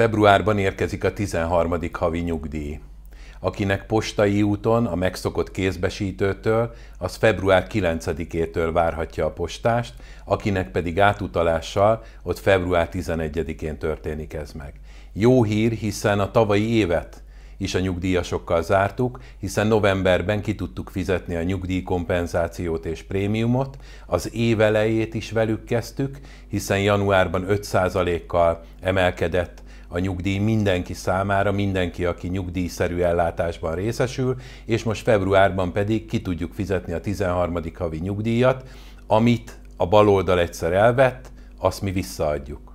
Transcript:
Februárban érkezik a 13. havi nyugdíj. Akinek postai úton a megszokott kézbesítőtől, az február 9-től várhatja a postást, akinek pedig átutalással, ott február 11-én történik ez meg. Jó hír, hiszen a tavalyi évet is a nyugdíjasokkal zártuk, hiszen novemberben ki tudtuk fizetni a nyugdíjkompenzációt és prémiumot, az évelejét is velük kezdtük, hiszen januárban 5%-kal emelkedett a nyugdíj mindenki számára, mindenki, aki nyugdíjszerű ellátásban részesül, és most februárban pedig ki tudjuk fizetni a 13. havi nyugdíjat, amit a baloldal egyszer elvett, azt mi visszaadjuk.